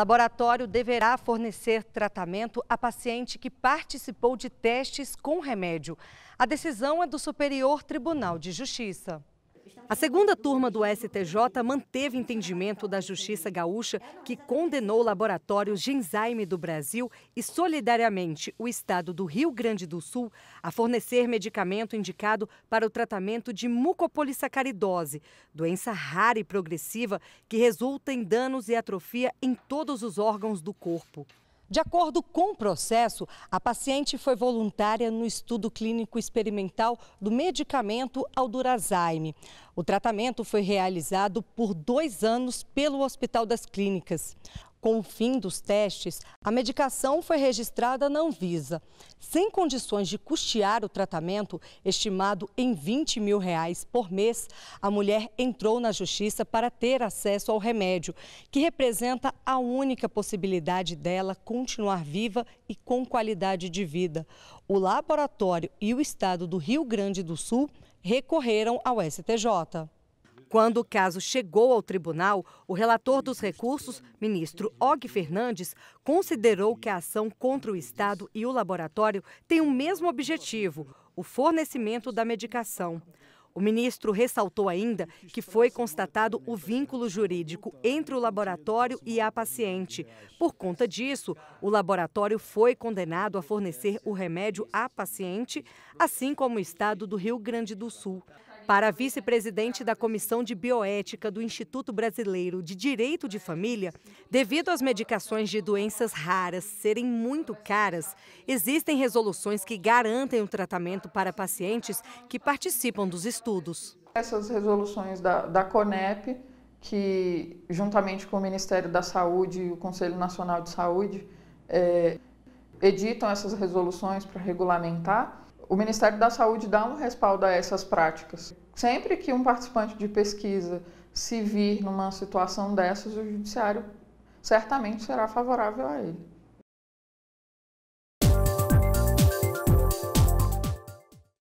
Laboratório deverá fornecer tratamento a paciente que participou de testes com remédio. A decisão é do Superior Tribunal de Justiça. A segunda turma do STJ manteve entendimento da Justiça Gaúcha, que condenou laboratórios de enzaime do Brasil e solidariamente o Estado do Rio Grande do Sul a fornecer medicamento indicado para o tratamento de mucopolissacaridose, doença rara e progressiva que resulta em danos e atrofia em todos os órgãos do corpo. De acordo com o processo, a paciente foi voluntária no estudo clínico experimental do medicamento Aldurazyme. O tratamento foi realizado por dois anos pelo Hospital das Clínicas. Com o fim dos testes, a medicação foi registrada na Anvisa. Sem condições de custear o tratamento, estimado em 20 mil reais por mês, a mulher entrou na justiça para ter acesso ao remédio, que representa a única possibilidade dela continuar viva e com qualidade de vida. O laboratório e o estado do Rio Grande do Sul recorreram ao STJ. Quando o caso chegou ao tribunal, o relator dos recursos, ministro Og Fernandes, considerou que a ação contra o Estado e o laboratório tem o mesmo objetivo: o fornecimento da medicação. O ministro ressaltou ainda que foi constatado o vínculo jurídico entre o laboratório e a paciente. Por conta disso, o laboratório foi condenado a fornecer o remédio à paciente, assim como o estado do Rio Grande do Sul. Para a vice-presidente da Comissão de Bioética do Instituto Brasileiro de Direito de Família, devido às medicações de doenças raras serem muito caras, existem resoluções que garantem o tratamento para pacientes que participam dos estudos. Essas resoluções da, da CONEP, que juntamente com o Ministério da Saúde e o Conselho Nacional de Saúde, é, editam essas resoluções para regulamentar o Ministério da Saúde dá um respaldo a essas práticas. Sempre que um participante de pesquisa se vir numa situação dessas, o judiciário certamente será favorável a ele.